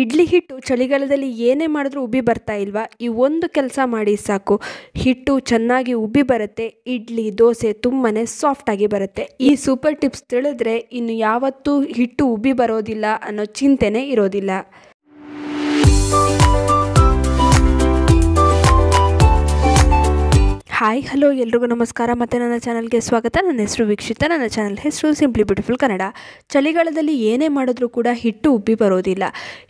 ಇಡ್ಲಿ ಹಿಟ್ಟು ಚಳಿಗಾಲದಲ್ಲಿ ಏನೇ ಮಾಡಿದ್ರೂ ಉಬ್ಬಿ ಬರ್ತಾ ಇಲ್ವಾ ಈ ಒಂದು ಕೆಲಸ ಮಾಡಿ ಸಾಕು ಹಿಟ್ಟು ಚೆನ್ನಾಗಿ ಉಬ್ಬಿ ಬರುತ್ತೆ ಇಡ್ಲಿ ದೋಸೆ ತುಂಬಾ ಸಾಫ್ಟಾಗಿ ಬರುತ್ತೆ ಈ ಸೂಪರ್ ಟಿಪ್ಸ್ ತಿಳಿದ್ರೆ ಇನ್ನು ಯಾವತ್ತೂ ಹಿಟ್ಟು ಉಬ್ಬಿ ಬರೋದಿಲ್ಲ ಅನ್ನೋ ಚಿಂತೆನೇ ಇರೋದಿಲ್ಲ ಹಾಯ್ ಹಲೋ ಎಲ್ರಿಗೂ ನಮಸ್ಕಾರ ಮತ್ತು ನನ್ನ ಚಾನಲ್ಗೆ ಸ್ವಾಗತ ನನ್ನ ಹೆಸರು ವೀಕ್ಷಿತ ನನ್ನ ಚಾನಲ್ ಹೆಸರು ಸಿಂಪ್ಲಿ ಬ್ಯೂಟಿಫುಲ್ ಕನ್ನಡ ಚಳಿಗಾಲದಲ್ಲಿ ಏನೇ ಮಾಡಿದ್ರೂ ಕೂಡ ಹಿಟ್ಟು ಉಬ್ಬಿ ಬರೋದಿಲ್ಲ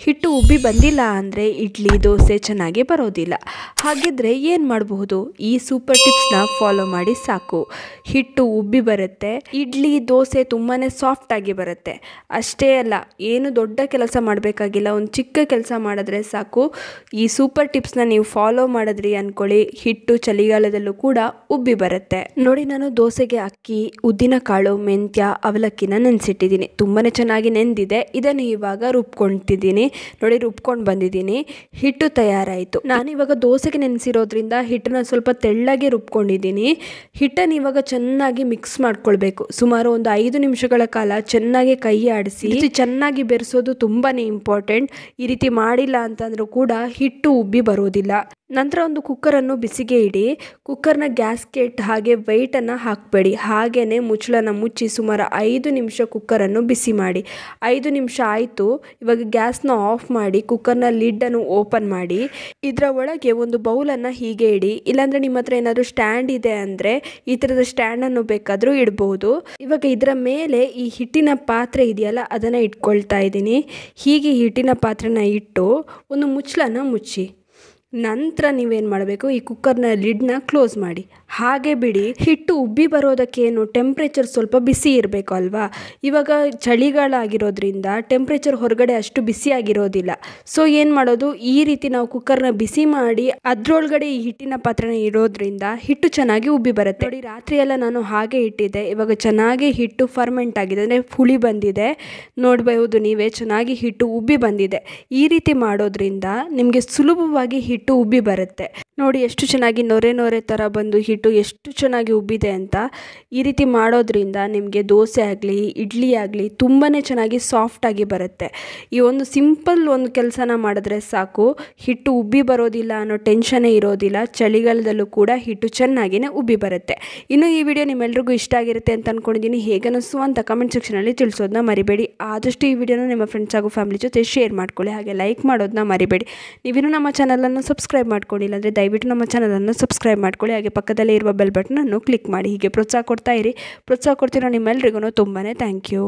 ಹಿಟ್ಟು ಉಬ್ಬಿ ಬಂದಿಲ್ಲ ಅಂದರೆ ಇಡ್ಲಿ ದೋಸೆ ಚೆನ್ನಾಗಿ ಬರೋದಿಲ್ಲ ಹಾಗಿದ್ದರೆ ಏನು ಮಾಡಬಹುದು ಈ ಸೂಪರ್ ಟಿಪ್ಸ್ನ ಫಾಲೋ ಮಾಡಿ ಸಾಕು ಹಿಟ್ಟು ಉಬ್ಬಿ ಬರುತ್ತೆ ಇಡ್ಲಿ ದೋಸೆ ತುಂಬಾ ಸಾಫ್ಟಾಗಿ ಬರುತ್ತೆ ಅಷ್ಟೇ ಅಲ್ಲ ಏನು ದೊಡ್ಡ ಕೆಲಸ ಮಾಡಬೇಕಾಗಿಲ್ಲ ಒಂದು ಚಿಕ್ಕ ಕೆಲಸ ಮಾಡಿದ್ರೆ ಸಾಕು ಈ ಸೂಪರ್ ಟಿಪ್ಸ್ನ ನೀವು ಫಾಲೋ ಮಾಡಿದ್ರಿ ಅಂದ್ಕೊಳ್ಳಿ ಹಿಟ್ಟು ಚಳಿಗಾಲದಲ್ಲೂ ಕೂಡ ಉಬ್ಬಿ ಬರುತ್ತೆ ನೋಡಿ ನಾನು ದೋಸೆಗೆ ಅಕ್ಕಿ ಕಾಳು ಮೆಂತ್ಯ ಅವಲಕ್ಕಿನ ನೆನೆಸಿಟ್ಟಿದ್ದೀನಿ ತುಂಬಾ ಚೆನ್ನಾಗಿ ನೆಂದಿದೆ ಇದನ್ನು ಇವಾಗ ರುಬ್ಕೊಂತಿದ್ದೀನಿ ನೋಡಿ ರುಬ್ಕೊಂಡು ಬಂದಿದ್ದೀನಿ ಹಿಟ್ಟು ತಯಾರಾಯಿತು ನಾನು ಇವಾಗ ದೋಸೆಗೆ ನೆನೆಸಿರೋದ್ರಿಂದ ಹಿಟ್ಟನ್ನ ಸ್ವಲ್ಪ ತೆಳ್ಳಗೆ ರುಬ್ಕೊಂಡಿದ್ದೀನಿ ಹಿಟ್ಟನ್ನು ಇವಾಗ ಚೆನ್ನಾಗಿ ಮಿಕ್ಸ್ ಮಾಡ್ಕೊಳ್ಬೇಕು ಸುಮಾರು ಒಂದು ಐದು ನಿಮಿಷಗಳ ಕಾಲ ಚೆನ್ನಾಗಿ ಕೈ ಆಡಿಸಿ ಚೆನ್ನಾಗಿ ಬೆರೆಸೋದು ತುಂಬಾ ಇಂಪಾರ್ಟೆಂಟ್ ಈ ರೀತಿ ಮಾಡಿಲ್ಲ ಅಂತಂದ್ರೂ ಕೂಡ ಹಿಟ್ಟು ಉಬ್ಬಿ ಬರೋದಿಲ್ಲ ನಂತರ ಒಂದು ಕುಕ್ಕರನ್ನು ಬಿಸಿಗೆ ಇಡಿ ಕುಕ್ಕರ್ನ ಗ್ಯಾಸ್ಕೆಟ್ ಹಾಗೆ ವೈಟನ್ನು ಹಾಕಬೇಡಿ ಹಾಗೆಯೇ ಮುಚ್ಚಳನ ಮುಚ್ಚಿ ಸುಮಾರು ಐದು ನಿಮಿಷ ಕುಕ್ಕರನ್ನು ಬಿಸಿ ಮಾಡಿ ಐದು ನಿಮಿಷ ಆಯಿತು ಇವಾಗ ಗ್ಯಾಸ್ನ ಆಫ್ ಮಾಡಿ ಕುಕ್ಕರ್ನ ಲಿಡ್ಡನ್ನು ಓಪನ್ ಮಾಡಿ ಇದರ ಒಳಗೆ ಒಂದು ಬೌಲನ್ನು ಹೀಗೆ ಇಡಿ ಇಲ್ಲಾಂದರೆ ನಿಮ್ಮ ಹತ್ರ ಏನಾದರೂ ಸ್ಟ್ಯಾಂಡ್ ಇದೆ ಅಂದರೆ ಈ ಥರದ ಸ್ಟ್ಯಾಂಡನ್ನು ಬೇಕಾದರೂ ಇಡ್ಬೋದು ಇವಾಗ ಇದರ ಮೇಲೆ ಈ ಹಿಟ್ಟಿನ ಪಾತ್ರೆ ಇದೆಯಲ್ಲ ಅದನ್ನು ಇಟ್ಕೊಳ್ತಾ ಇದ್ದೀನಿ ಹೀಗೆ ಹಿಟ್ಟಿನ ಪಾತ್ರೆನ ಇಟ್ಟು ಒಂದು ಮುಚ್ಚಳನ ಮುಚ್ಚಿ ನಂತರ ನೀವೇನು ಮಾಡಬೇಕು ಈ ಕುಕ್ಕರ್ನ ಲಿಡ್ನ ಕ್ಲೋಸ್ ಮಾಡಿ ಹಾಗೆ ಬಿಡಿ ಹಿಟ್ಟು ಉಬ್ಬಿ ಬರೋದಕ್ಕೇನು ಟೆಂಪ್ರೇಚರ್ ಸ್ವಲ್ಪ ಬಿಸಿ ಇರಬೇಕು ಅಲ್ವಾ ಇವಾಗ ಚಳಿಗಾಲ ಆಗಿರೋದ್ರಿಂದ ಟೆಂಪ್ರೇಚರ್ ಹೊರಗಡೆ ಅಷ್ಟು ಬಿಸಿ ಆಗಿರೋದಿಲ್ಲ ಸೊ ಏನು ಮಾಡೋದು ಈ ರೀತಿ ನಾವು ಕುಕ್ಕರ್ನ ಬಿಸಿ ಮಾಡಿ ಅದರೊಳಗಡೆ ಈ ಹಿಟ್ಟಿನ ಪಾತ್ರೆನ ಇರೋದ್ರಿಂದ ಹಿಟ್ಟು ಚೆನ್ನಾಗಿ ಉಬ್ಬಿ ಬರುತ್ತೆ ನೋಡಿ ರಾತ್ರಿಯೆಲ್ಲ ನಾನು ಹಾಗೆ ಇಟ್ಟಿದ್ದೆ ಇವಾಗ ಚೆನ್ನಾಗಿ ಹಿಟ್ಟು ಫರ್ಮೆಂಟ್ ಆಗಿದೆ ಅಂದರೆ ಹುಳಿ ಬಂದಿದೆ ನೋಡಬಹುದು ನೀವೇ ಚೆನ್ನಾಗಿ ಹಿಟ್ಟು ಉಬ್ಬಿ ಬಂದಿದೆ ಈ ರೀತಿ ಮಾಡೋದ್ರಿಂದ ನಿಮಗೆ ಸುಲಭವಾಗಿ ಹಿಟ್ಟು ಹಿಟ್ಟು ಉಬ್ಬಿ ಬರುತ್ತೆ ನೋಡಿ ಎಷ್ಟು ಚೆನ್ನಾಗಿ ನೊರೆ ನೊರೆ ಥರ ಬಂದು ಹಿಟ್ಟು ಎಷ್ಟು ಚೆನ್ನಾಗಿ ಉಬ್ಬಿದೆ ಅಂತ ಈ ರೀತಿ ಮಾಡೋದ್ರಿಂದ ನಿಮಗೆ ದೋಸೆ ಆಗಲಿ ಇಡ್ಲಿ ಆಗಲಿ ತುಂಬಾ ಚೆನ್ನಾಗಿ ಸಾಫ್ಟಾಗಿ ಬರುತ್ತೆ ಈ ಒಂದು ಸಿಂಪಲ್ ಒಂದು ಕೆಲಸನ ಮಾಡಿದ್ರೆ ಸಾಕು ಹಿಟ್ಟು ಉಬ್ಬಿ ಬರೋದಿಲ್ಲ ಅನ್ನೋ ಟೆನ್ಷನೇ ಇರೋದಿಲ್ಲ ಚಳಿಗಾಲದಲ್ಲೂ ಕೂಡ ಹಿಟ್ಟು ಚೆನ್ನಾಗಿಯೇ ಉಬ್ಬಿ ಬರುತ್ತೆ ಇನ್ನು ಈ ವಿಡಿಯೋ ನಿಮ್ಮೆಲ್ರಿಗೂ ಇಷ್ಟ ಆಗಿರುತ್ತೆ ಅಂತ ಅಂದ್ಕೊಂಡಿದ್ದೀನಿ ಹೇಗನಿಸು ಅಂತ ಕಮೆಂಟ್ ಸೆಕ್ಷನಲ್ಲಿ ತಿಳಿಸೋದನ್ನ ಮರಿಬೇಡಿ ಆದಷ್ಟು ಈ ವಿಡಿಯೋನ ನಿಮ್ಮ ಫ್ರೆಂಡ್ಸ್ ಹಾಗೂ ಫ್ಯಾಮಿಲಿ ಜೊತೆ ಶೇರ್ ಮಾಡ್ಕೊಳ್ಳಿ ಹಾಗೆ ಲೈಕ್ ಮಾಡೋದನ್ನ ಮರಿಬೇಡಿ ನೀವಿನ್ನೂ ನಮ್ಮ ಚಾನಲನ್ನು ಸಬ್ಸ್ಕ್ರೈಬ್ ಮಾಡ್ಕೊಂಡಿಲ್ಲ ಅಂದರೆ ದಯವಿಟ್ಟು ನಮ್ಮ ಚಾನಲನ್ನು ಸಬ್ಸ್ಕ್ರೈಬ್ ಮಾಡ್ಕೊಳ್ಳಿ ಹಾಗೆ ಪಕ್ಕದಲ್ಲೇ ಇರುವ ಬೆಲ್ ಬಟನನ್ನು ಕ್ಲಿಕ್ ಮಾಡಿ ಹೀಗೆ ಪ್ರೋತ್ಸಾಹ ಕೊಡ್ತಾ ಇರಿ ಪ್ರೋತ್ಸಾಹ ಕೊಡ್ತಿರೋ ನಿಮ್ಮೆಲ್ರಿಗೂ ತುಂಬಾ ಥ್ಯಾಂಕ್ ಯು